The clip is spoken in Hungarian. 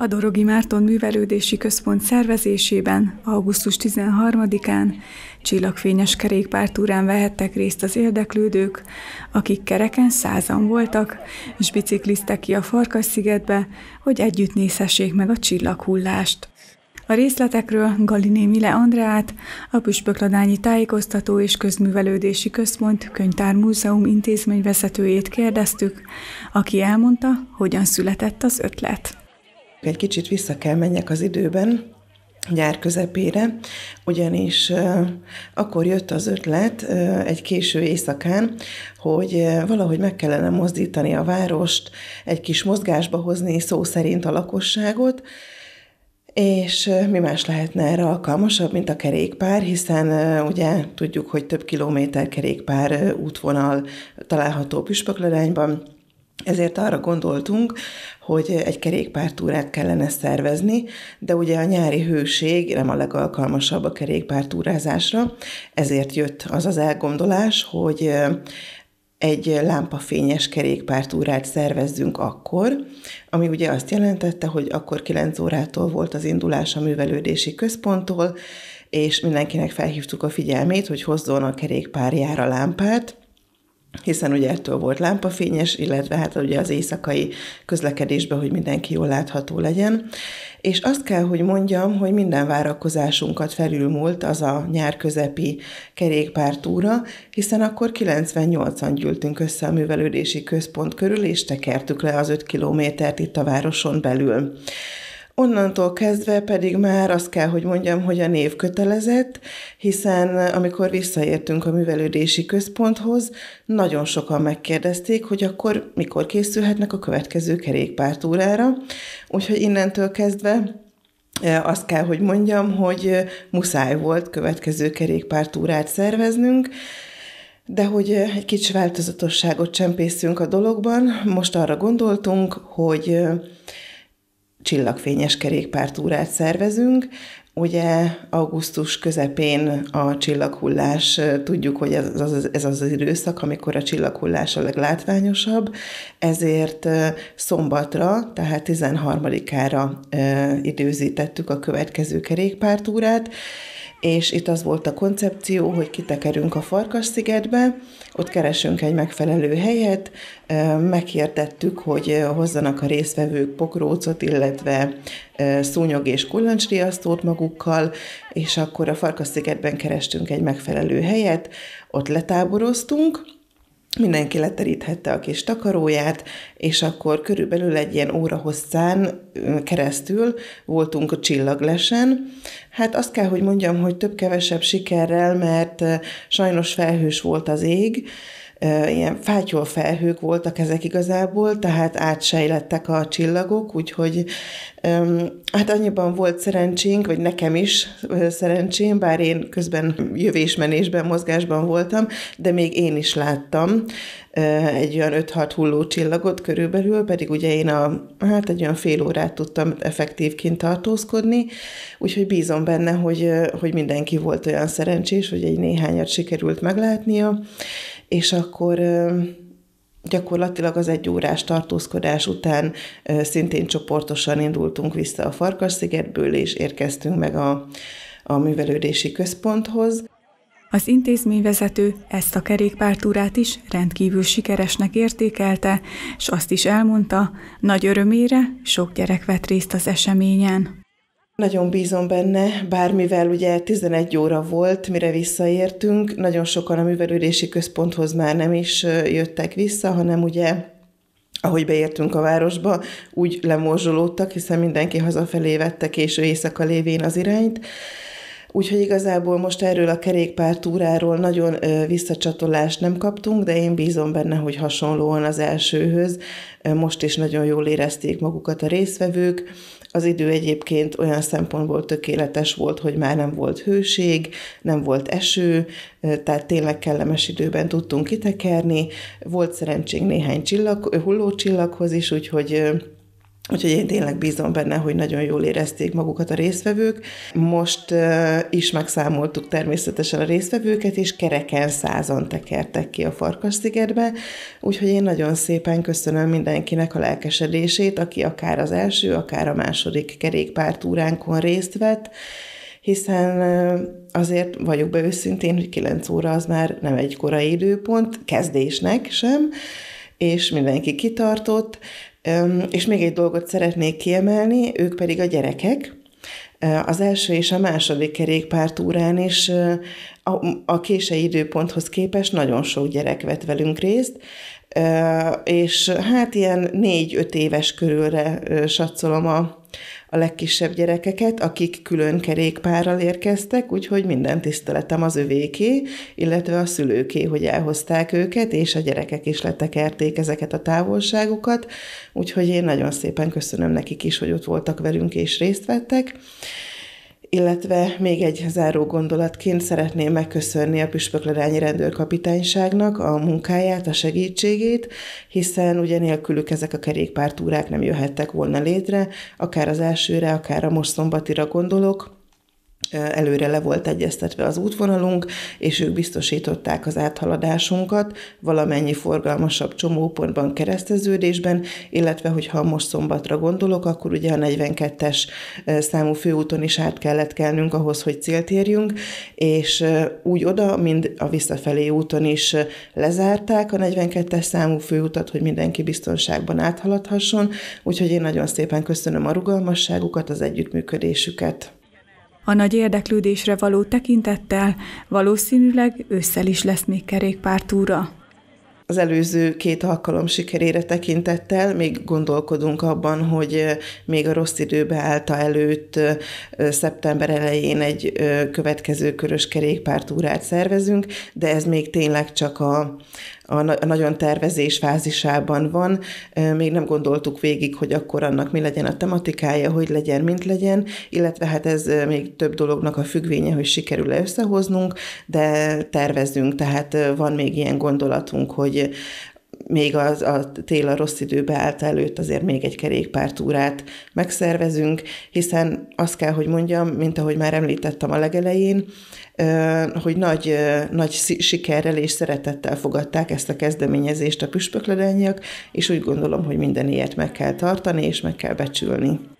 A Dorogi Márton Művelődési Központ szervezésében augusztus 13-án csillagfényes kerékpártúrán vehettek részt az érdeklődők, akik kereken százan voltak, és bicikliztek ki a Farkas-szigetbe, hogy együtt nézhessék meg a csillaghullást. A részletekről Galiné Mile Andreát, a Püspökladányi Tájékoztató és Közművelődési Központ Könyvtár Múzeum intézményvezetőjét kérdeztük, aki elmondta, hogyan született az ötlet. Egy kicsit vissza kell menjek az időben, nyár közepére, ugyanis akkor jött az ötlet egy késő éjszakán, hogy valahogy meg kellene mozdítani a várost, egy kis mozgásba hozni szó szerint a lakosságot, és mi más lehetne erre alkalmasabb, mint a kerékpár, hiszen ugye tudjuk, hogy több kilométer kerékpár útvonal található Püspökladányban, ezért arra gondoltunk, hogy egy kerékpártúrát kellene szervezni, de ugye a nyári hőség nem a legalkalmasabb a kerékpártúrázásra, ezért jött az az elgondolás, hogy egy lámpafényes kerékpártúrát szervezzünk akkor, ami ugye azt jelentette, hogy akkor 9 órától volt az indulás a művelődési központtól, és mindenkinek felhívtuk a figyelmét, hogy hozzon a kerékpárjára lámpát, hiszen ugye ettől volt lámpafényes, illetve hát ugye az éjszakai közlekedésben, hogy mindenki jól látható legyen. És azt kell, hogy mondjam, hogy minden várakozásunkat felülmúlt az a nyár közepi kerékpártúra, hiszen akkor 98-an gyűltünk össze a művelődési központ körül, és tekertük le az 5 kilométert itt a városon belül. Onnantól kezdve pedig már azt kell, hogy mondjam, hogy a név kötelezett, hiszen amikor visszaértünk a művelődési központhoz, nagyon sokan megkérdezték, hogy akkor mikor készülhetnek a következő kerékpártúrára. Úgyhogy innentől kezdve e, azt kell, hogy mondjam, hogy muszáj volt következő kerékpártúrát szerveznünk, de hogy egy kicsi változatosságot csempészünk a dologban, most arra gondoltunk, hogy csillagfényes kerékpártúrát szervezünk, Ugye augusztus közepén a csillaghullás, tudjuk, hogy ez az, ez az időszak, amikor a csillaghullás a leglátványosabb, ezért szombatra, tehát 13-ára időzítettük a következő kerékpártúrát, és itt az volt a koncepció, hogy kitekerünk a Farkas-szigetbe, ott keresünk egy megfelelő helyet, Megértettük, hogy hozzanak a résztvevők pokrócot, illetve szúnyog és kullancsriasztót maguk magukkal, és akkor a Farkasszigetben kerestünk egy megfelelő helyet, ott letáboroztunk, mindenki leteríthette a kis takaróját, és akkor körülbelül egy ilyen óra hosszán keresztül voltunk a csillaglesen. Hát azt kell, hogy mondjam, hogy több-kevesebb sikerrel, mert sajnos felhős volt az ég, ilyen fátyol felhők voltak ezek igazából, tehát átsejlettek a csillagok, úgyhogy hát annyiban volt szerencsénk, vagy nekem is szerencsém, bár én közben jövésmenésben, mozgásban voltam, de még én is láttam egy olyan 5-6 hulló csillagot körülbelül, pedig ugye én a, hát egy olyan fél órát tudtam effektívként tartózkodni, úgyhogy bízom benne, hogy, hogy mindenki volt olyan szerencsés, hogy egy néhányat sikerült meglátnia, és akkor gyakorlatilag az egy órás tartózkodás után szintén csoportosan indultunk vissza a Farkasszigetből, és érkeztünk meg a, a művelődési központhoz. Az intézményvezető ezt a kerékpártúrát is rendkívül sikeresnek értékelte, és azt is elmondta, nagy örömére sok gyerek vett részt az eseményen. Nagyon bízom benne, bármivel ugye 11 óra volt, mire visszaértünk, nagyon sokan a művelődési központhoz már nem is jöttek vissza, hanem ugye ahogy beértünk a városba, úgy lemorzsolódtak, hiszen mindenki hazafelé vette késő éjszaka lévén az irányt. Úgyhogy igazából most erről a kerékpár túráról nagyon visszacsatolást nem kaptunk, de én bízom benne, hogy hasonlóan az elsőhöz most is nagyon jól érezték magukat a résztvevők, az idő egyébként olyan szempontból tökéletes volt, hogy már nem volt hőség, nem volt eső, tehát tényleg kellemes időben tudtunk kitekerni. Volt szerencsénk néhány csillag, hullócsillaghoz is, úgyhogy Úgyhogy én tényleg bízom benne, hogy nagyon jól érezték magukat a résztvevők. Most uh, is megszámoltuk természetesen a résztvevőket, és kereken százan tekertek ki a Farkas-szigetbe, úgyhogy én nagyon szépen köszönöm mindenkinek a lelkesedését, aki akár az első, akár a második kerékpártúránkon részt vett, hiszen azért vagyok be őszintén, hogy 9 óra az már nem egy korai időpont, kezdésnek sem, és mindenki kitartott, és még egy dolgot szeretnék kiemelni, ők pedig a gyerekek. Az első és a második kerékpártúrán is a, késői időponthoz képest nagyon sok gyerek vett velünk részt, és hát ilyen négy-öt éves körülre satszolom a, a legkisebb gyerekeket, akik külön kerékpárral érkeztek, úgyhogy minden tiszteletem az övéké, illetve a szülőké, hogy elhozták őket, és a gyerekek is letekerték ezeket a távolságokat, úgyhogy én nagyon szépen köszönöm nekik is, hogy ott voltak velünk és részt vettek. Illetve még egy záró gondolatként szeretném megköszönni a Püspökladányi Rendőrkapitányságnak a munkáját, a segítségét, hiszen ugye nélkülük ezek a kerékpártúrák nem jöhettek volna létre, akár az elsőre, akár a most szombatira gondolok, előre le volt egyeztetve az útvonalunk, és ők biztosították az áthaladásunkat valamennyi forgalmasabb csomópontban, kereszteződésben, illetve hogyha most szombatra gondolok, akkor ugye a 42-es számú főúton is át kellett kelnünk ahhoz, hogy célt érjünk, és úgy oda, mind a visszafelé úton is lezárták a 42-es számú főutat, hogy mindenki biztonságban áthaladhasson, úgyhogy én nagyon szépen köszönöm a rugalmasságukat, az együttműködésüket. A nagy érdeklődésre való tekintettel valószínűleg ősszel is lesz még kerékpártúra. Az előző két alkalom sikerére tekintettel még gondolkodunk abban, hogy még a rossz időbe állta előtt szeptember elején egy következő körös kerékpártúrát szervezünk, de ez még tényleg csak a, a, na- a nagyon tervezés fázisában van. Még nem gondoltuk végig, hogy akkor annak mi legyen a tematikája, hogy legyen, mint legyen, illetve hát ez még több dolognak a függvénye, hogy sikerül-e összehoznunk, de tervezünk, tehát van még ilyen gondolatunk, hogy még az, a tél a rossz időbe állt előtt azért még egy kerékpártúrát megszervezünk, hiszen azt kell, hogy mondjam, mint ahogy már említettem a legelején, hogy nagy, nagy sikerrel és szeretettel fogadták ezt a kezdeményezést a püspökledányiak, és úgy gondolom, hogy minden ilyet meg kell tartani és meg kell becsülni.